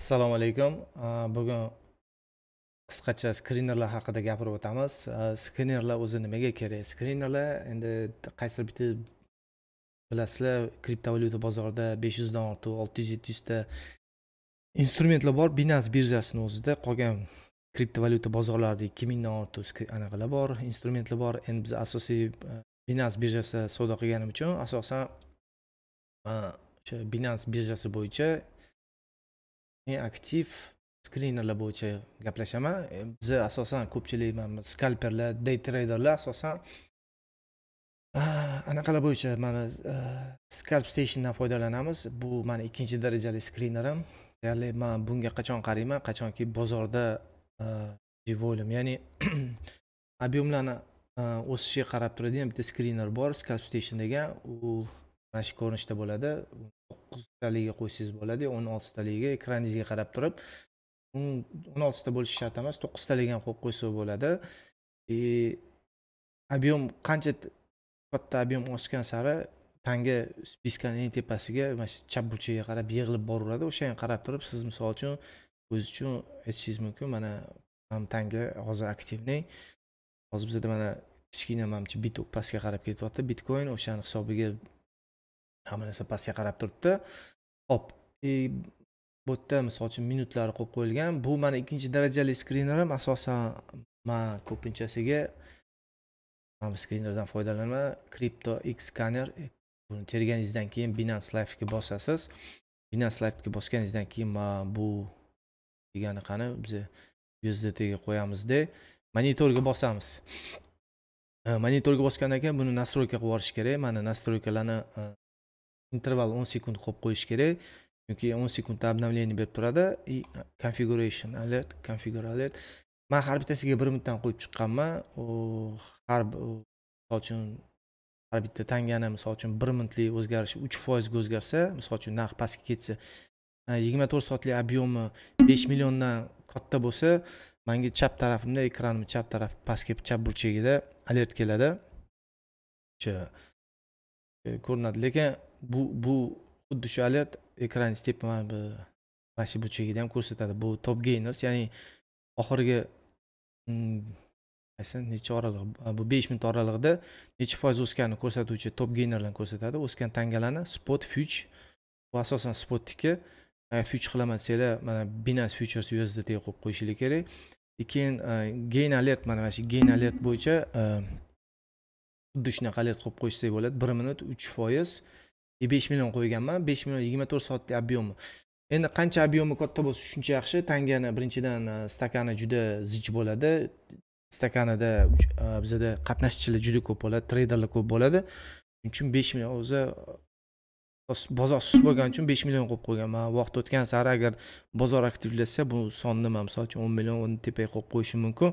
assalomu alaykum bugun qisqacha skrinerlar haqida gapirib o'tamiz skrinerlar o'zi nimaga kerak skrinerlar endi qaysidir bitta bilasizlar kriptovalyuta bozorida besh yuzdan ortiq olti yuz yetti yuzta instrumentlar bor binance birjasini o'zida qolgan kriptovalyuta bozorlarida ikki mingdan ortiq anaqalar bor instrumentlar bor endi biz asosiy binance birjasida savdo qilganim uchun asosan o'sha binance birjasi bo'yicha men aktiv skrinerlar bo'yicha gaplashaman biz e asosan ko'pchilik mana skalperlar day traderlar asosan anaqalar bo'yicha mana skalp stationdan foydalanamiz bu mani ikkinchi darajali skrinerim ya'ni man bunga qachon qarayman qachonki bozorda живойlim ya'ni объемlarni o'sishiga qarab turadigan bitta skriner bor skalp station degan u mana shu ko'rinishda bo'ladi to'qqiztaligiga qo'ysangiz bo'ladi o'n oltitaligiga ekraningizga qarab turib o'n oltita bo'lishi shart emas to'qqiztaliga ham qo'yib qo'ysa bo'ladi и e, объем qancha katta объем oshgan sari tanga spiskani eng tepasiga mana shu chap burchagiga qarab yig'ilib boraveradi o'shanga qarab turib siz misol uchun o'z uchun aytishingiz mumkin mana tanga hozir aktivniy hozir bizada mana kichkina manimcha bitok pastga qarab ketyapti bitcoin o'shani hisobiga hamma narsa pastga qarab turibdi hop и e, bu yerda misol uchun minutlari qo'yib qo'yilgan bu mani ikkinchi darajali skrinerim asosan man ko'pinchasiga bu skrinerdan foydalanaman crypto x scanner e, buni terganingizdan keyin binance live'ga bosasiz binance live'ga bosganingizdan keyin man bu degani qani biza usdtga qo'yamizda monitorga bosamiz e, monitorga bosgandan keyin buni nastroyka qilib yuborish kerak mana nastroykalarni interval 10 sekund qo'yib qo'yish kerak chunki 10 sekundda обновление berib turadi и configuration alert configure alert man har bittasiga bir minutdan qo'yib chiqqanman u har misol uchun har bitta tangani misol uchun bir minutlik o'zgarishi uch foizga o'zgarsa misol uchun narx pastga ketsa e, yigirma to'rt soatlik объеми besh milliondan katta bo'lsa manga chap tarafimda ekranimni chap tarafi pastga chap burchagida alert keladi o'sha e, ko'rinadi lekin bu bu xuddi shu holat ekran step mana bu mana shu burchagida ham ko'rsatadi bu top gainers ya'ni oxirgi mm, qaysi necha oraliq bu besh minut oralig'ida necha foiz o'sganini ko'rsatuvchi top geynerlarni ko'rsatadi o'sgan tangalarni spot fuch bu asosan spotniki fuch qilaman desanglar mana binance futures usdt qo'yib qo'yishinglar kerak keyin gain alert mana mana shu gain alert bo'yicha xuddi shunaqa alert qo'yib qo'yishsak bo'ladi bir minut uch foiz besh million qo'yganman besh million yigirma to'rt soatlik объеми endi qancha объеми katta bo'lsa shuncha yaxshi tangani birinchidan e, stakani juda zich bo'ladi stakanida e, bizada qatnashchilar juda ko'p bo'ladi treyderlar ko'p bo'ladi shuning uchun besh million o'zi bozor sust bo'lgani uchun besh million qo'yib qo'yganman vaqt o'tgan sari agar bozor aktivlashsa bu sonni man misol uchun o'n million tepaga qo'yib qo'yishim mumkin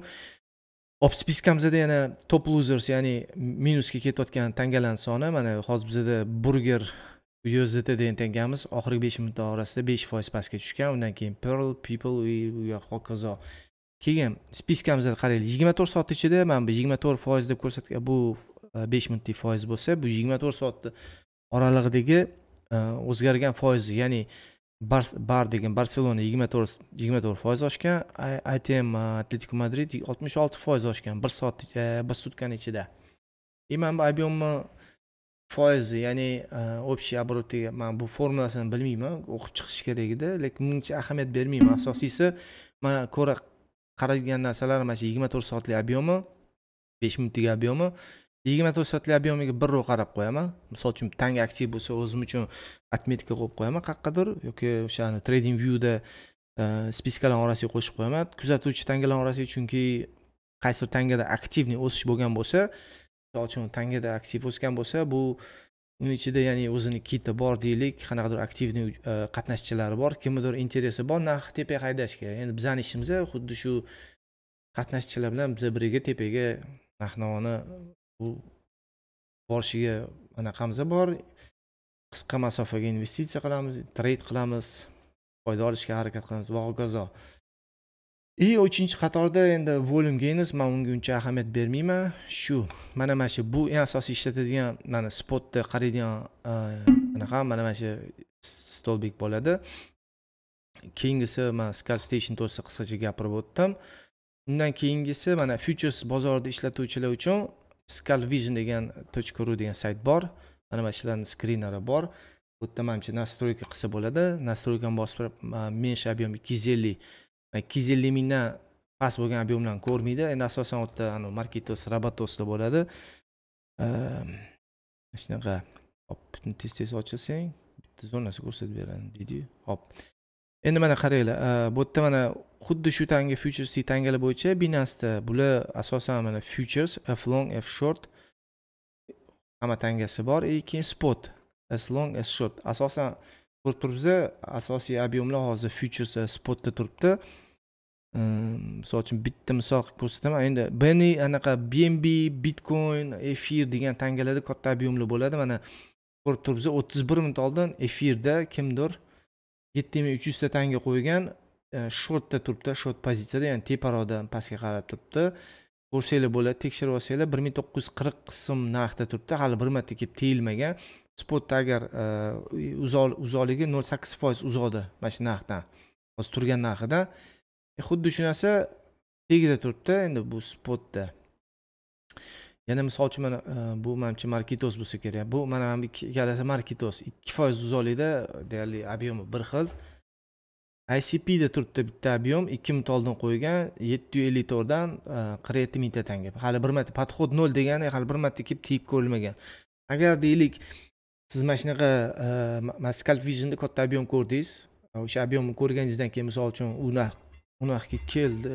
olib spiskamizda yana top losers ya'ni minusga ketayotgan tangalarni soni mana hozir bizada burger uzt degan tangamiz oxirgi besh minut orasida besh foiz pastga tushgan undan keyin pearl people va hokazo keyin spiskamizda qaraylik yigirma to'rt soat ichida mana bu yigirma to'rt foiz deb ko'rsatgan bu e, besh minutlik foiz bo'lsa bu yigirma to'rt soatni oralig'idagi e, o'zgargan foizi ya'ni bar bar degan barselona yigirma to'rt yigirma to'rt foiz oshgan atm atletiko madrid oltmish olti foiz oshgan bir soat e, bir sutkani ichida и mana bu объемni foizi ya'ni e, общий оборотga man bu formulasini bilmayman o'qib chiqish kerak edi lekin buncha ahamiyat bermayman asosiysi man ko'ra qaraydigan narsalarim mana shu yigirma to'rt soatlik объемi besh minutlik объемi yigirma to'rt soatlik объемiga birrov qarab qo'yaman misol uchun tang aktiv bo'lsa o'zim uchun отметка qo'yib qo'yaman qayerqadir yoki o'sha trading viewda e, spiskalar orasiga qo'shib qo'yaman kuzatuvchi tangalar orasiga chunki qaysidir tangada aktivniy o'sish bo'lgan bo'lsa misol uchun tangada aktiv o'sgan bo'lsa bu uni ichida ya'ni o'zini kiti bor deylik qanaqadir aktivniy e, qatnashchilari bor kimnidir interesi bor narx tepaga haydashga endi bizani ishimiz xuddi shu qatnashchilar bilan biza biriga tepaga narx navoni bu borishiga anaqamiz bor qisqa masofaga investitsiya qilamiz treyd qilamiz foyda olishga harakat qilamiz va hokazo и uchinchi qatorda endi volum gains man unga uncha ahamiyat bermayman shu mana mana shu bu eng asosiy ishlatadigan mana spotda qaraydigan e, anaqa mana mana shu stolbek bo'ladi keyingisi man scalp station to'g'risida qisqacha gapirib o'tdim undan keyingisi mana futures bozorida ishlatuvchilar uchun scalvision vision degan точка ru degan sayt bor mana mana shularni skrineri bor bu yerda manimcha настройка qilsa bo'ladi настройкani bosib turib mensh объем ikki yuz ellik ikki yuz ellik mingdan past bo'lgan объемlarni ko'rmaydi endi asosan u yerda marketos rabatosda bo'ladi mana ehm, shunaqa hop tez tez ochilsang bitta zonasi ko'rsatib beradi dediyu hop endi mana qaranglar e, bu yerda mana xuddi shu tanga futuresli tangalar bo'yicha binasda bular asosan mana futures f long f short hamma tangasi bor и keyin spot s long s short asosan ko'rib turibsiz asosiy объемlar hozir futures e, spotda turibdi e, misol uchun bitta misol qilib ko'rsataman endi bni anaqa bnb bitcoin efir degan tangalarda katta объемlar bo'ladi mana ko'rib turibsiz o'ttiz bir minut oldin efirda kimdir yetti ming uch yuzta tanga qo'ygan e, shortda turibdi short pozitsiyada ya'ni teparoqdan pastga qarab turibdi ko'rsanglar bo'ladi tekshirib olsanglar bir ming to'qqiz yuz qirq so'm narxda turibdi hali bir marta kelib tegilmagan spotda agar e, uzoqligi nol sakkiz foiz uzoqda mana shu narxdan hozir turgan narxidan e, xuddi shu narsa tagida turibdi endi bu spotda yana misol uchun mana e, bu manimcha markitos bo'lsa kerak bu mana mana bu ikkalasi markitos ikki foiz uzoqlikda deyarli объеми bir xil icpda turibdi bitta объем ikki ming oldin qo'ygan yetti yuz ellik to'rtdan e, qirq yetti mingta tanga hali bir marta подход nol degani hali bir marta kelib tegib ko'rilmagan agar deylik siz mana shunaqa e, maskal visionda katta объем ko'rdingiz o'sha объемni ko'rganingizdan keyin misol uchun u narx u narxga keldi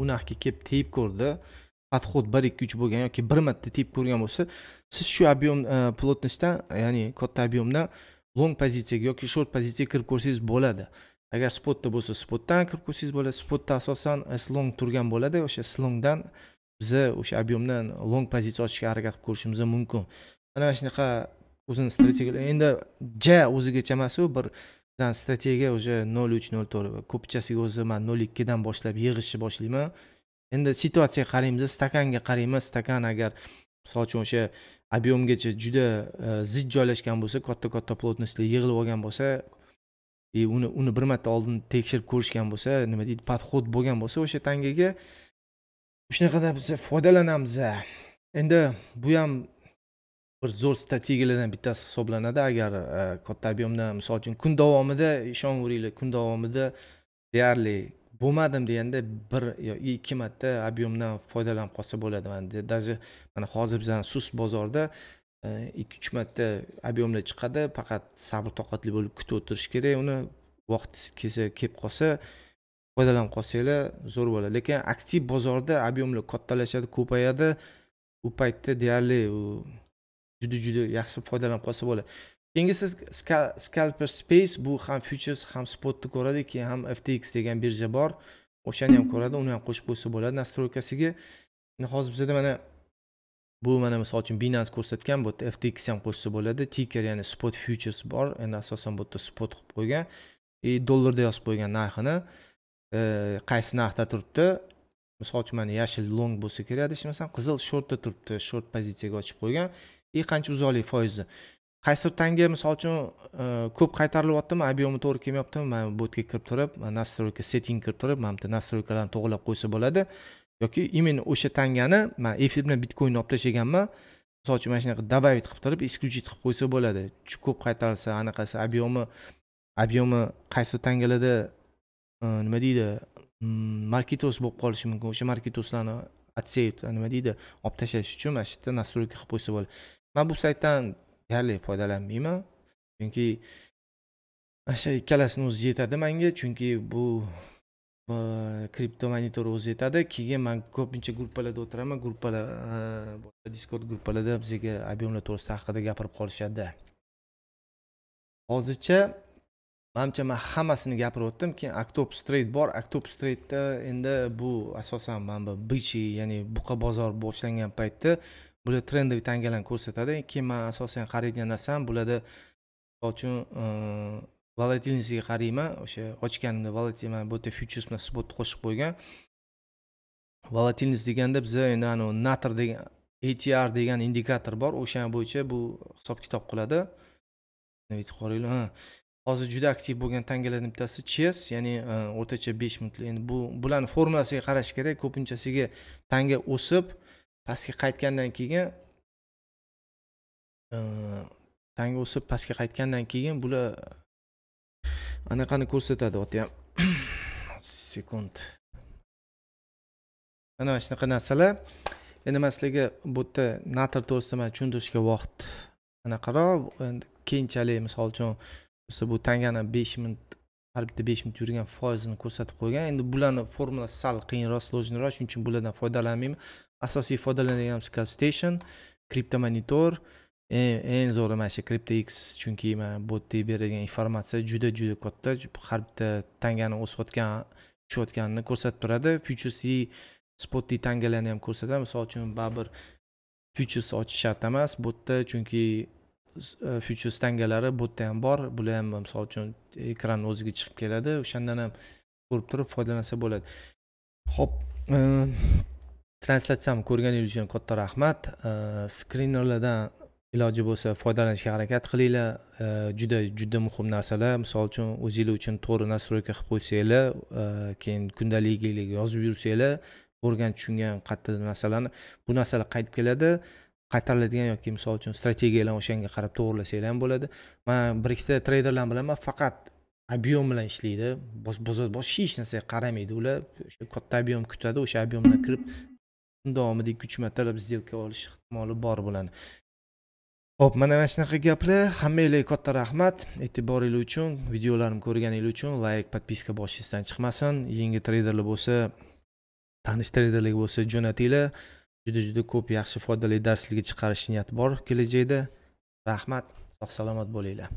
u narxga kelib tegib ko'rdi подход bir ikki uch bo'lgan yoki bir marta tepib ko'rgan bo'lsa siz shu объем э, плотностьdan ya'ni katta объемdan long pozitsiyaga yoki short pozitsiyaga kirib ko'rsangiz bo'ladi agar spotda bo'lsa spotdan kirib ko'rsangiz bo'ladi spotda asosan e, slong turgan bo'ladi o'sha slongdan biza o'sha объемdan long pozitsiya ochishga harakat qilib ko'rishimiz mumkin mana shunaqa o'zini strategiya endi ja o'zigacha emas u bir strategiya уже nol uch nol to'rt ko'pchasiga o'zi man nol ikkidan boshlab yig'ishni boshlayman endi situatsiyaga qaraymiz stakanga qaraymiz stakan agar misol uchun o'sha объемgacha juda e, zich joylashgan bo'lsa katta katta плотностьlar yig'ilib olgan bo'lsa и e, uni uni bir marta oldin tekshirib ko'rishgan bo'lsa nima deydi подход bo'lgan bo'lsa o'sha tangaga shunaqada biz foydalanamiz endi bu ham bir zo'r strategiyalardan bittasi hisoblanadi agar e, katta объемda misol uchun kun davomida ishonaveringlar kun davomida deyarli bo'lmadim deganda bir yo ikki marta объемdan foydalanib qolsa bo'ladi mana даже mana hozir bizani sust bozorda e, ikki uch marta объемlar chiqadi faqat sabr toqatli bo'lib kutib o'tirish kerak uni vaqti kelsa kelib qolsa foydalanib qolsanglar zo'r bo'ladi lekin aktiv bozorda объемlar kattalashadi ko'payadi u paytda deyarli u juda juda yaxshi foydalanib qolsa bo'ladi keyingi siz scalper space bu ham futures ham spotni ko'radi keyin ham ftx degan birja bor o'shani ham ko'radi uni ham qo'shib qo'ysa bo'ladi nastroykasiga hozir bizada mana bu mana misol uchun binance ko'rsatgan bu yerda ftx ham qo'shsa bo'ladi tiker ya'ni spot futures bor endi asosan bu yerda spot qilib qo'ygan и e, dollarda yozib qo'ygan narxini e, qaysi narxda turibdi misol uchun mana yashil long bo'lsa kerak adashmasam qizil shortda turibdi short pozitsiyaga ochib qo'ygan и e, qancha uzoqlik foizi qaysidir tanga misol uchun e, ko'p qaytarilyaptimi объеми to'g'ri kelmayaptimi mana bu yerga kirib turib настройка setting kirib turib mana bitta настройкаlarni to'g'irlab qo'ysa bo'ladi yoki именно o'sha tangani man efir bilan bitcoinni olib tashlaganman misol uchun mana shunaqa добавить qilib turib исключить qilib qo'ysa bo'ladi ko'p qaytarilsa anaqasi объеми объеми qaysi tangalarda e, nima deydi marketos bo'lib qolishi mumkin o'sha marketoslarni отсеять nima deydi olib tashlash uchun mana shu yerda настройка qilib qo'ysa bo'ladi man bu saytdan deyarli foydalanmayman chunki o'sha ikkalasini o'zi yetadi manga chunki bu kripto monitor o'zi yetadi keyin man ko'pincha gruppalarda o'tiraman gruppalar e, discord diskord gruppalarda bizga объемlar to'g'risida haqida gapirib qolishadi hozircha manimcha man hammasini gapirib o'tdim keyin octopus trade bor octopus tradeda endi bu asosan mana bu bichi ya'ni buqa bozor boshlangan paytda bular trendoviy tangalarni ko'rsatadi keyin man asosan qaraydigan narsam bularda uchun volatilnostiga qarayman o'sha ochganimda volatil mana bu yerda futures bilan spotni qo'shib qo'ygan volatilnost deganda biza endi anavi natr degan atr degan indikator bor o'shani bo'yicha bu hisob kitob qiladi hozir juda aktiv bo'lgan tangalardan bittasi ches ya'ni o'rtacha besh minutlik endi bu bularni formulasiga qarash kerak ko'pinchasiga tanga o'sib pastga qaytgandan keyin e, tanga o'sib pastga qaytgandan keyin bular anaqani ko'rsatadi oti ham sekund mana shunaqa narsalar endi man sizlarga bu yerda natr to'g'risida man tushuntirishga vaqt anaqaroq endi keyinchalik misol uchun bu tangani besh minut har bitta besh minut yurgan foizini ko'rsatib qo'ygan endi bularni formulasi sal qiyinroq сложныйroq shuning uchun bulardan foydalanmayman asosiy foydalanadigan scalp station kripto monitor eng zo'ri mana shu kripto x chunki man bu yerda beradigan informatsiya juda juda katta har bitta tangani o'sayotgan tushayotganini ko'rsatib turadi futuresi e, spotli e tangalarni ham ko'rsatadi misol uchun baribir futures ochish shart emas bu yerda chunki E, futures tangalari bu yerda ham bor bular ham misol uchun ekranni o'ziga chiqib keladi o'shandan ham ko'rib turib foydalansa bo'ladi ho'p e, translyatsiyamni ko'rganingiz uchun katta rahmat e, skrinerlardan iloji bo'lsa foydalanishga harakat qilinglar juda juda muhim narsalar misol uchun o'zinglar uchun to'g'ri настройка qilib qo'ysanglar keyin kundaligiga yozib yursanglar ko'rgan tushungan qattiq narsalarni bu narsalar qaytib keladi qaytariladigan yoki misol uchun strategiyalar o'shanga qarab to'g'irlasanglar ham bo'ladi man bir ikkita treyderlarni bilaman faqat объем bilan ishlaydi boshqa hech narsaga qaramaydi ular o'sha katta объем kutadi o'sha объемdan kirib kun davomida ikki uch martalab сделка olish ehtimoli bor bularni ho'p mana mana shunaqa gaplar hammanglarga katta rahmat e'tiboringlar uchun videolarimni ko'rganinglar uchun layk подписка boshingizdan chiqmasin yangi treyderlar bo'lsa tanish treyderlarga bo'lsa jo'natinglar juda juda ko'p yaxshi foydali darslarga chiqarish niyati bor kelajakda rahmat sog' salomat bo'linglar